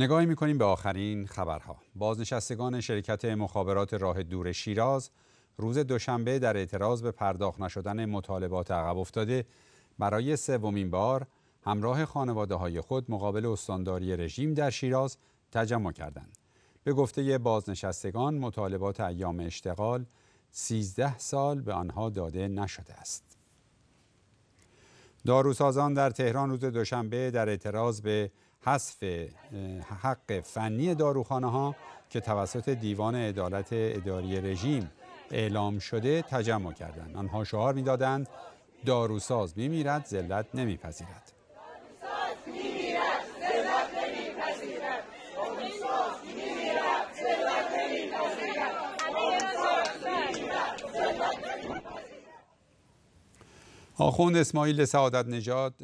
نگاهی میکنیم به آخرین خبرها. بازنشستگان شرکت مخابرات راه دور شیراز روز دوشنبه در اعتراض به پرداخت نشدن مطالبات عقب افتاده برای سومین بار همراه خانواده های خود مقابل استانداری رژیم در شیراز تجمع کردند. به گفته بازنشستگان مطالبات ایام اشتغال 13 سال به آنها داده نشده است. داروسازان در تهران روز دوشنبه در اعتراض به حذف حق فنی داروخانه ها که توسط دیوان عدالت اداری رژیم اعلام شده تجمع کردند آنها شعار میدادند داروساز میمیرد ذلت نمیپذیرد آخوند اسماعیل سعادت نژاد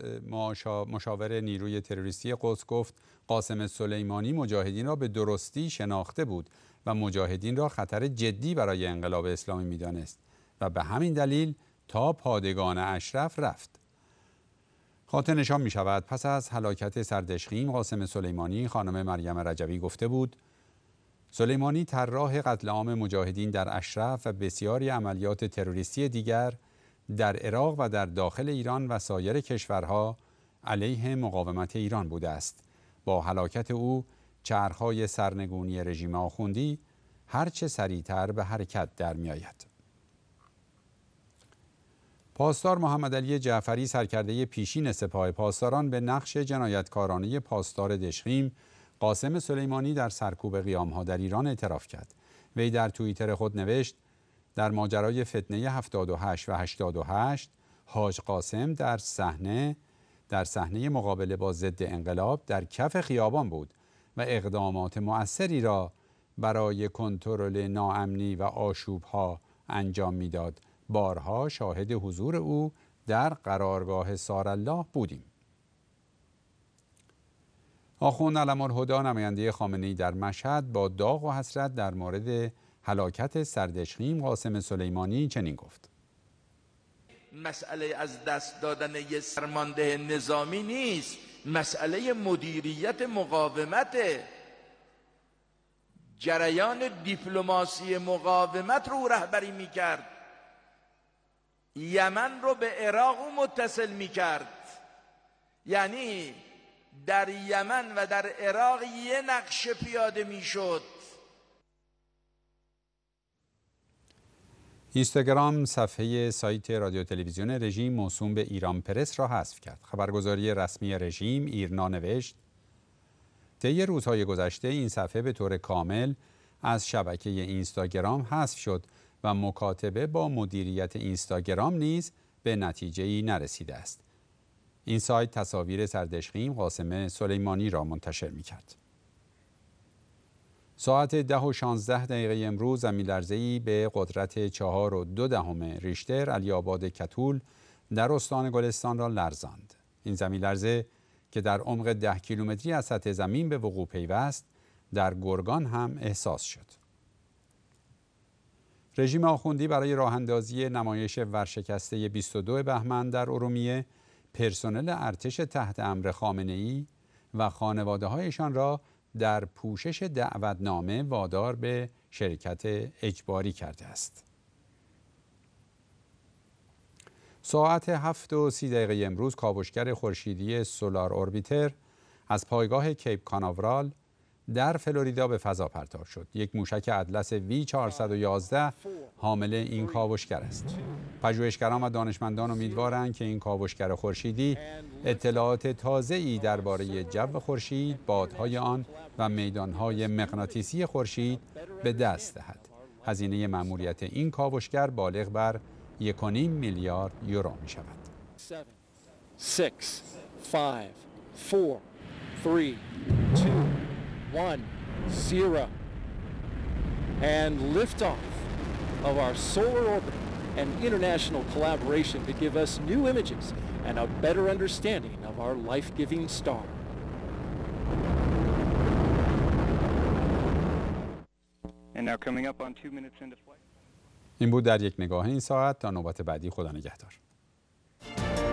مشاور نیروی تروریستی قدس گفت قاسم سلیمانی مجاهدین را به درستی شناخته بود و مجاهدین را خطر جدی برای انقلاب اسلامی میدانست و به همین دلیل تا پادگان اشرف رفت خاطر نشان می شود پس از حلاکت سردشقیم قاسم سلیمانی خانم مریم رجوی گفته بود سلیمانی طراح قتل عام مجاهدین در اشرف و بسیاری عملیات تروریستی دیگر در عراق و در داخل ایران و سایر کشورها علیه مقاومت ایران بوده است با حلاکت او چرخهای سرنگونی رژیم آخوندی هرچه سریعتر به حرکت در آید پاسدار محمد علی جعفری سرکرده پیشین سپاه پاسداران به نقش جنایتکارانه پاسدار دشخیم قاسم سلیمانی در سرکوب قیام ها در ایران اعتراف کرد وی در توییتر خود نوشت در ماجرای فتنه 78 و 88 حاج قاسم در صحنه در صحنه مقابله با ضد انقلاب در کف خیابان بود و اقدامات مؤثری را برای کنترل ناامنی و آشوبها انجام میداد بارها شاهد حضور او در قرارگاه سارالله بودیم آخون علم هدا نماینده خامنه در مشهد با داغ و حسرت در مورد هلاکت سردشقیم قاسم سلیمانی چنین گفت مسئله از دست دادن یه سرمانده نظامی نیست مسئله مدیریت مقاومت جریان دیپلماسی مقاومت رو رهبری میکرد یمن رو به عراق او متصل میکرد یعنی در یمن و در عراق یه نقشه پیاده میشد اینستاگرام صفحه سایت رادیو تلویزیون رژیم موسوم به ایران پرس را حذف کرد. خبرگزاری رسمی رژیم ایرنا نوشت طی روزهای گذشته این صفحه به طور کامل از شبکه اینستاگرام حذف شد و مکاتبه با مدیریت اینستاگرام نیز به نتیجه ای نرسیده است. این سایت تصاویر سردشقیم قاسم سلیمانی را منتشر می کرد. ساعت ده و شانزده دقیقه امروز زمین به قدرت چهار و دو دهم ریشتر علی آباد کتول در استان گلستان را لرزاند. این زمین لرزه که در عمق ده کیلومتری از سطح زمین به وقوع پیوست در گرگان هم احساس شد. رژیم آخوندی برای راهندازی نمایش ورشکسته 22 بهمن در ارومیه پرسنل ارتش تحت امر خامنه ای و خانواده هایشان را در پوشش دعوتنامه وادار به شرکت اجباری کرده است. ساعت 7 و دقیقه امروز کاوشگر خورشیدی سولار اوربیتر از پایگاه کیپ کاناورال در فلوریدا به فضا پرتاب شد. یک موشک اطلس v 411 حامل این کاوشگر است. پژوهشگران و دانشمندان امیدوارند که این کاوشگر خورشیدی اطلاعات تازه‌ای درباره جو خورشید، بادهای آن و میدانهای مغناطیسی خورشید به دست دهد. هزینه مأموریت این کاوشگر بالغ بر 1.5 میلیارد یورو می شود. 7 6 5 4 3 one zero and liftoff of our solar orbit and international collaboration to give us new images and a better understanding of our life-giving star. And now coming up on two minutes into flight. این بود در یک نگاه این ساعت تا نوبت بعدی خدا نگهدار.